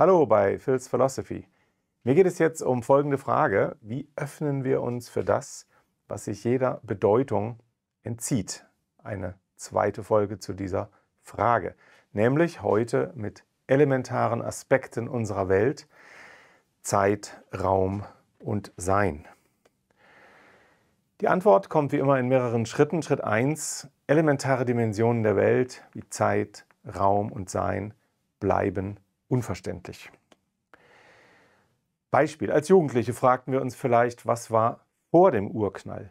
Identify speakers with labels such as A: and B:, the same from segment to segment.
A: Hallo bei Phil's Philosophy. Mir geht es jetzt um folgende Frage. Wie öffnen wir uns für das, was sich jeder Bedeutung entzieht? Eine zweite Folge zu dieser Frage. Nämlich heute mit elementaren Aspekten unserer Welt, Zeit, Raum und Sein. Die Antwort kommt wie immer in mehreren Schritten. Schritt 1, elementare Dimensionen der Welt wie Zeit, Raum und Sein bleiben unverständlich. Beispiel. Als Jugendliche fragten wir uns vielleicht, was war vor dem Urknall?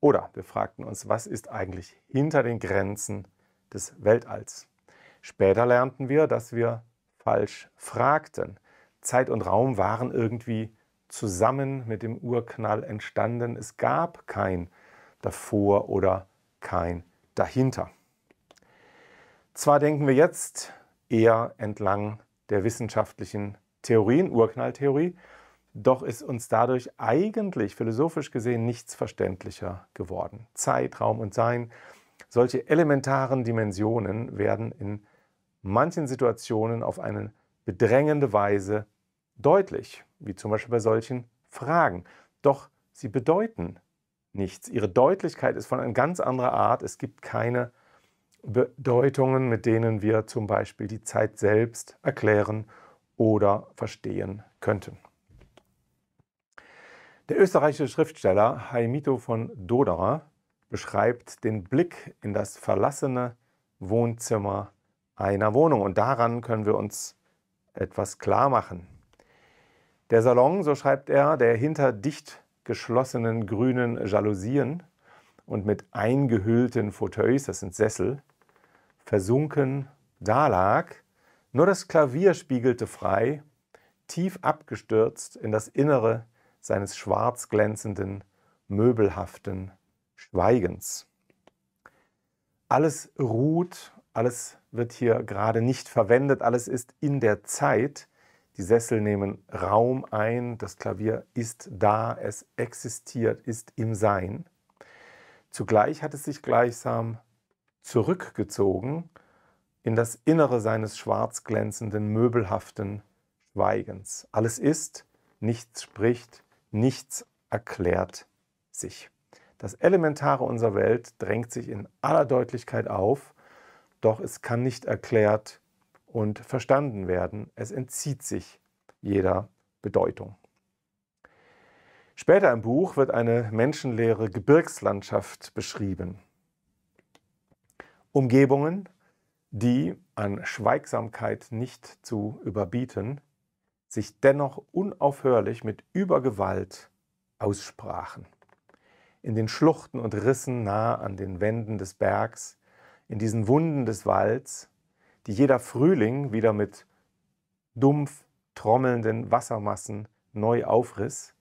A: Oder wir fragten uns, was ist eigentlich hinter den Grenzen des Weltalls? Später lernten wir, dass wir falsch fragten. Zeit und Raum waren irgendwie zusammen mit dem Urknall entstanden. Es gab kein davor oder kein dahinter. Zwar denken wir jetzt eher entlang der wissenschaftlichen Theorien, Urknalltheorie. Doch ist uns dadurch eigentlich philosophisch gesehen nichts verständlicher geworden. Zeit, Raum und Sein, solche elementaren Dimensionen werden in manchen Situationen auf eine bedrängende Weise deutlich, wie zum Beispiel bei solchen Fragen. Doch sie bedeuten nichts. Ihre Deutlichkeit ist von einer ganz anderen Art. Es gibt keine Bedeutungen, mit denen wir zum Beispiel die Zeit selbst erklären oder verstehen könnten. Der österreichische Schriftsteller Haimito von Doderer beschreibt den Blick in das verlassene Wohnzimmer einer Wohnung. Und daran können wir uns etwas klar machen. Der Salon, so schreibt er, der hinter dicht geschlossenen grünen Jalousien und mit eingehüllten Fauteuils, das sind Sessel, versunken dalag, nur das Klavier spiegelte frei, tief abgestürzt in das Innere seines schwarz glänzenden, möbelhaften Schweigens. Alles ruht, alles wird hier gerade nicht verwendet, alles ist in der Zeit. Die Sessel nehmen Raum ein, das Klavier ist da, es existiert, ist im Sein. Zugleich hat es sich gleichsam zurückgezogen in das Innere seines schwarzglänzenden, möbelhaften Schweigens. Alles ist, nichts spricht, nichts erklärt sich. Das Elementare unserer Welt drängt sich in aller Deutlichkeit auf, doch es kann nicht erklärt und verstanden werden. Es entzieht sich jeder Bedeutung. Später im Buch wird eine menschenleere Gebirgslandschaft beschrieben. Umgebungen, die an Schweigsamkeit nicht zu überbieten, sich dennoch unaufhörlich mit Übergewalt aussprachen. In den Schluchten und Rissen nahe an den Wänden des Bergs, in diesen Wunden des Walds, die jeder Frühling wieder mit dumpf trommelnden Wassermassen neu aufriss,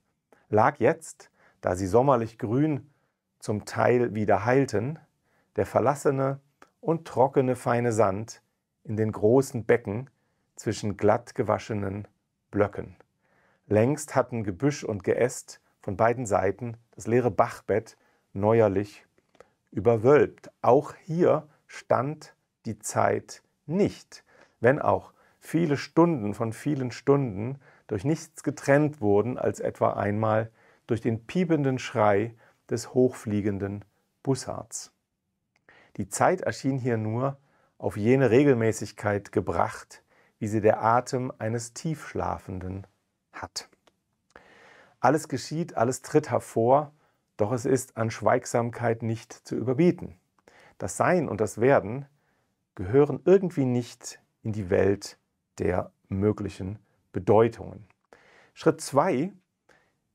A: lag jetzt, da sie sommerlich grün zum Teil wieder heilten, der verlassene, und trockene feine Sand in den großen Becken zwischen glatt gewaschenen Blöcken. Längst hatten Gebüsch und Geäst von beiden Seiten das leere Bachbett neuerlich überwölbt. Auch hier stand die Zeit nicht, wenn auch viele Stunden von vielen Stunden durch nichts getrennt wurden als etwa einmal durch den piependen Schrei des hochfliegenden Bussards. Die Zeit erschien hier nur auf jene Regelmäßigkeit gebracht, wie sie der Atem eines Tiefschlafenden hat. Alles geschieht, alles tritt hervor, doch es ist an Schweigsamkeit nicht zu überbieten. Das Sein und das Werden gehören irgendwie nicht in die Welt der möglichen Bedeutungen. Schritt 2,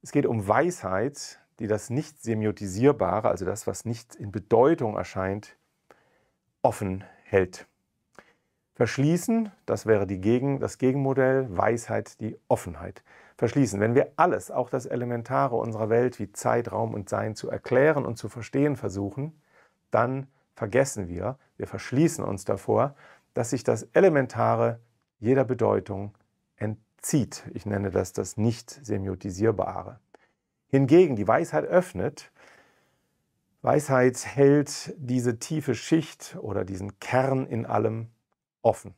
A: es geht um Weisheit, die das nicht semiotisierbare, also das, was nicht in Bedeutung erscheint, offen hält. Verschließen, das wäre Gegen, das Gegenmodell, Weisheit, die Offenheit. Verschließen, wenn wir alles, auch das Elementare unserer Welt wie Zeit, Raum und Sein zu erklären und zu verstehen versuchen, dann vergessen wir, wir verschließen uns davor, dass sich das Elementare jeder Bedeutung entzieht. Ich nenne das das nicht semiotisierbare. Hingegen die Weisheit öffnet, Weisheit hält diese tiefe Schicht oder diesen Kern in allem offen.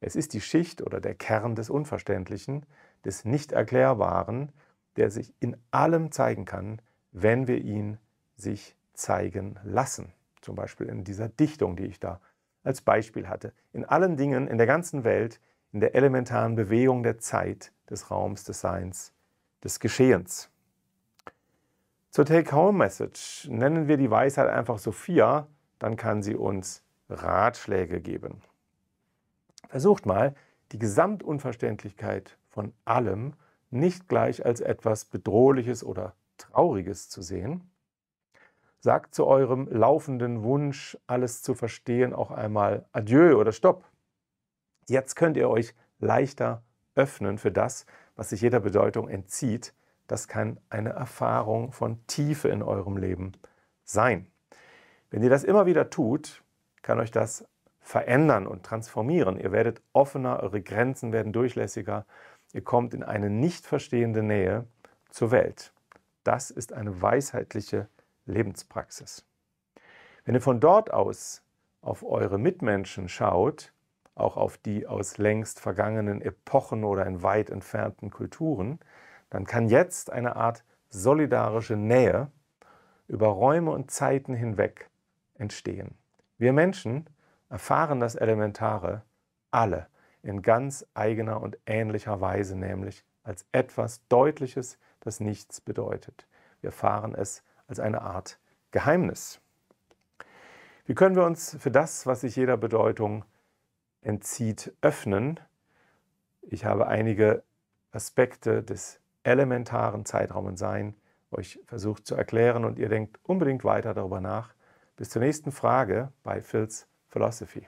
A: Es ist die Schicht oder der Kern des Unverständlichen, des Nichterklärbaren, der sich in allem zeigen kann, wenn wir ihn sich zeigen lassen. Zum Beispiel in dieser Dichtung, die ich da als Beispiel hatte. In allen Dingen, in der ganzen Welt, in der elementaren Bewegung der Zeit, des Raums, des Seins, des Geschehens. Zur Take-Home-Message nennen wir die Weisheit einfach Sophia, dann kann sie uns Ratschläge geben. Versucht mal, die Gesamtunverständlichkeit von allem nicht gleich als etwas Bedrohliches oder Trauriges zu sehen. Sagt zu eurem laufenden Wunsch, alles zu verstehen, auch einmal Adieu oder Stopp. Jetzt könnt ihr euch leichter öffnen für das, was sich jeder Bedeutung entzieht das kann eine Erfahrung von Tiefe in eurem Leben sein. Wenn ihr das immer wieder tut, kann euch das verändern und transformieren. Ihr werdet offener, eure Grenzen werden durchlässiger, ihr kommt in eine nicht verstehende Nähe zur Welt. Das ist eine weisheitliche Lebenspraxis. Wenn ihr von dort aus auf eure Mitmenschen schaut, auch auf die aus längst vergangenen Epochen oder in weit entfernten Kulturen, dann kann jetzt eine Art solidarische Nähe über Räume und Zeiten hinweg entstehen. Wir Menschen erfahren das Elementare alle in ganz eigener und ähnlicher Weise, nämlich als etwas Deutliches, das nichts bedeutet. Wir erfahren es als eine Art Geheimnis. Wie können wir uns für das, was sich jeder Bedeutung entzieht, öffnen? Ich habe einige Aspekte des elementaren Zeitraum und Sein euch versucht zu erklären und ihr denkt unbedingt weiter darüber nach. Bis zur nächsten Frage bei Phil's Philosophy.